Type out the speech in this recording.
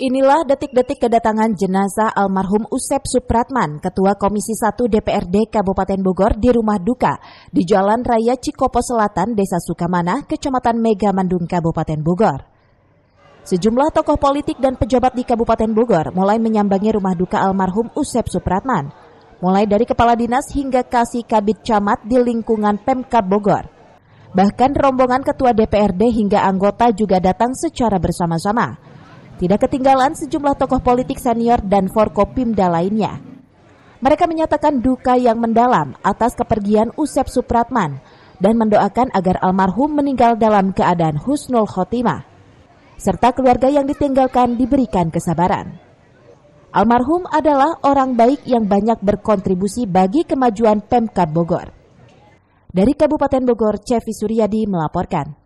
Inilah detik-detik kedatangan jenazah almarhum Usep Supratman, Ketua Komisi 1 DPRD Kabupaten Bogor di rumah duka di Jalan Raya Cikopo Selatan, Desa Sukamana, Kecamatan Megamandung, Kabupaten Bogor. Sejumlah tokoh politik dan pejabat di Kabupaten Bogor mulai menyambangi rumah duka almarhum Usep Supratman, mulai dari kepala dinas hingga kasih kabit camat di lingkungan Pemkab Bogor. Bahkan rombongan ketua DPRD hingga anggota juga datang secara bersama-sama tidak ketinggalan sejumlah tokoh politik senior dan Forkopimda lainnya. Mereka menyatakan duka yang mendalam atas kepergian Usep Supratman dan mendoakan agar almarhum meninggal dalam keadaan husnul khotimah serta keluarga yang ditinggalkan diberikan kesabaran. Almarhum adalah orang baik yang banyak berkontribusi bagi kemajuan Pemkab Bogor. Dari Kabupaten Bogor, Cevi Suryadi melaporkan.